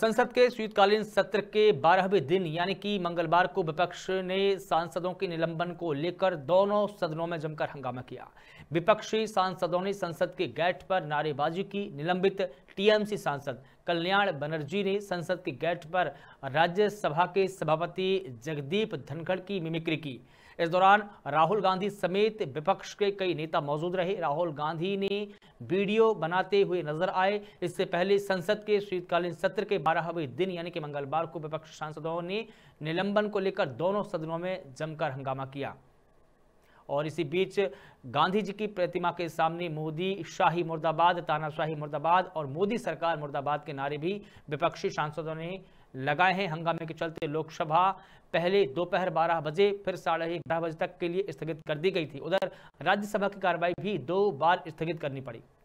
संसद के शीतकालीन सत्र के बारहवें दिन यानी कि मंगलवार को विपक्ष ने सांसदों के निलंबन को लेकर दोनों सदनों में जमकर हंगामा किया विपक्षी सांसदों ने संसद के गेट पर नारेबाजी की निलंबित टीएमसी सांसद कल्याण बनर्जी ने संसद के गेट पर राज्यसभा के सभापति जगदीप धनखड़ की मिमिक्री की इस दौरान राहुल गांधी समेत विपक्ष के कई नेता मौजूद रहे राहुल गांधी ने वीडियो बनाते हुए नजर आए इससे पहले संसद के शीतकालीन सत्र के बारहवें दिन यानी कि मंगलवार को विपक्ष सांसदों ने निलंबन को लेकर दोनों सदनों में जमकर हंगामा किया और इसी बीच गांधी जी की प्रतिमा के सामने मोदी शाही मुर्दाबाद तानाशाही मुर्दाबाद और मोदी सरकार मुर्दाबाद के नारे भी विपक्षी सांसदों ने लगाए हैं हंगामे के चलते लोकसभा पहले दोपहर 12 बजे फिर साढ़े ग्यारह बजे तक के लिए स्थगित कर दी गई थी उधर राज्यसभा की कार्रवाई भी दो बार स्थगित करनी पड़ी